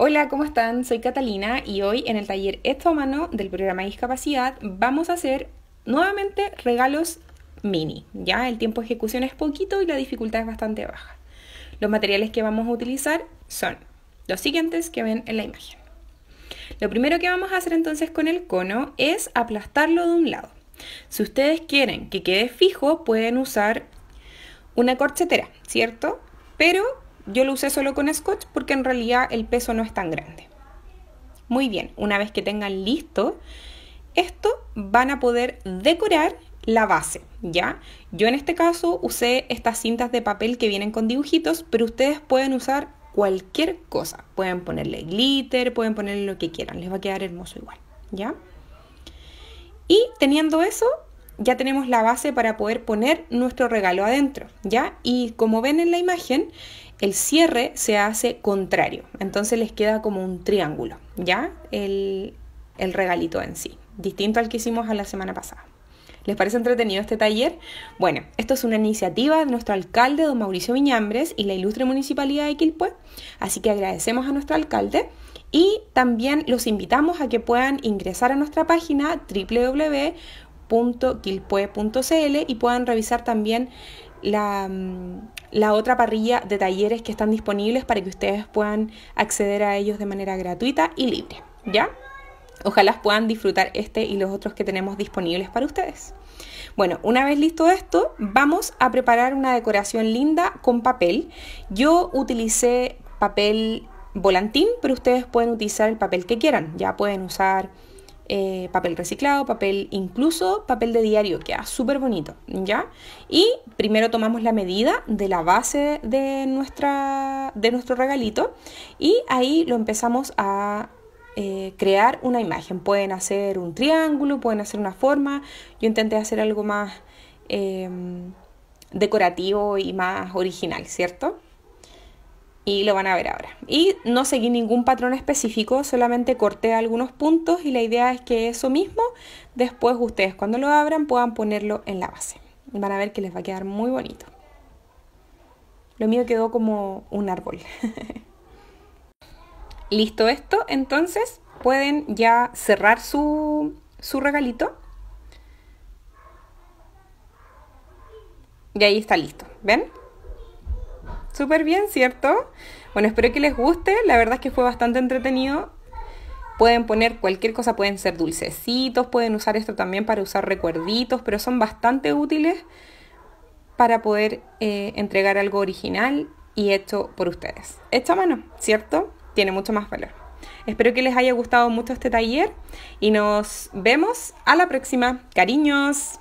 Hola, ¿cómo están? Soy Catalina y hoy en el taller Esto a Mano del programa Discapacidad vamos a hacer nuevamente regalos mini. Ya el tiempo de ejecución es poquito y la dificultad es bastante baja. Los materiales que vamos a utilizar son los siguientes que ven en la imagen. Lo primero que vamos a hacer entonces con el cono es aplastarlo de un lado. Si ustedes quieren que quede fijo, pueden usar una corchetera, ¿cierto? Pero yo lo usé solo con scotch porque en realidad el peso no es tan grande. Muy bien, una vez que tengan listo esto, van a poder decorar la base, ¿ya? Yo en este caso usé estas cintas de papel que vienen con dibujitos, pero ustedes pueden usar cualquier cosa. Pueden ponerle glitter, pueden ponerle lo que quieran, les va a quedar hermoso igual, ¿ya? Y teniendo eso, ya tenemos la base para poder poner nuestro regalo adentro, ¿ya? Y como ven en la imagen, el cierre se hace contrario, entonces les queda como un triángulo, ¿ya? El, regalito en sí, distinto al que hicimos a la semana pasada. ¿Les parece entretenido este taller? Bueno, esto es una iniciativa de nuestro alcalde, don Mauricio Viñambres, y la ilustre municipalidad de Quilpué. Así que agradecemos a nuestro alcalde y también los invitamos a que puedan ingresar a nuestra página www.quilpue.cl y puedan revisar también Mm, la, otra parrilla de talleres que están disponibles para que ustedes puedan acceder a ellos de manera gratuita y libre, ¿ya? Ojalá puedan disfrutar este y los otros que tenemos disponibles para ustedes. Bueno, una vez listo esto, vamos a preparar una decoración linda con papel. Yo utilicé papel volantín, pero ustedes pueden utilizar el papel que quieran. Ya pueden usar eh, papel reciclado, papel incluso papel de diario, queda súper bonito, ¿ya? Y primero tomamos la medida de la base de, nuestra, de nuestro regalito y ahí lo empezamos a eh, crear una imagen. Pueden hacer un triángulo, pueden hacer una forma. Yo intenté hacer algo más em, decorativo y más original, ¿cierto? y lo van a ver ahora. Y no seguí ningún patrón específico, solamente corté algunos puntos y la idea es que eso mismo después ustedes cuando lo abran puedan ponerlo en la base. Van a ver que les va a quedar muy bonito. Lo mío quedó como un árbol. Listo esto, entonces pueden ya cerrar su, su regalito. Y ahí está listo, ¿ven? Súper bien, ¿cierto? Bueno, espero que les guste. La verdad es que fue bastante entretenido. Pueden poner cualquier cosa, pueden ser dulcecitos, pueden usar esto también para usar recuerditos, pero son bastante útiles para poder eh, entregar algo original y hecho por ustedes. esta a mano, ¿cierto? Tiene mucho más valor. Espero que les haya gustado mucho este taller y nos vemos a la próxima. Cariños.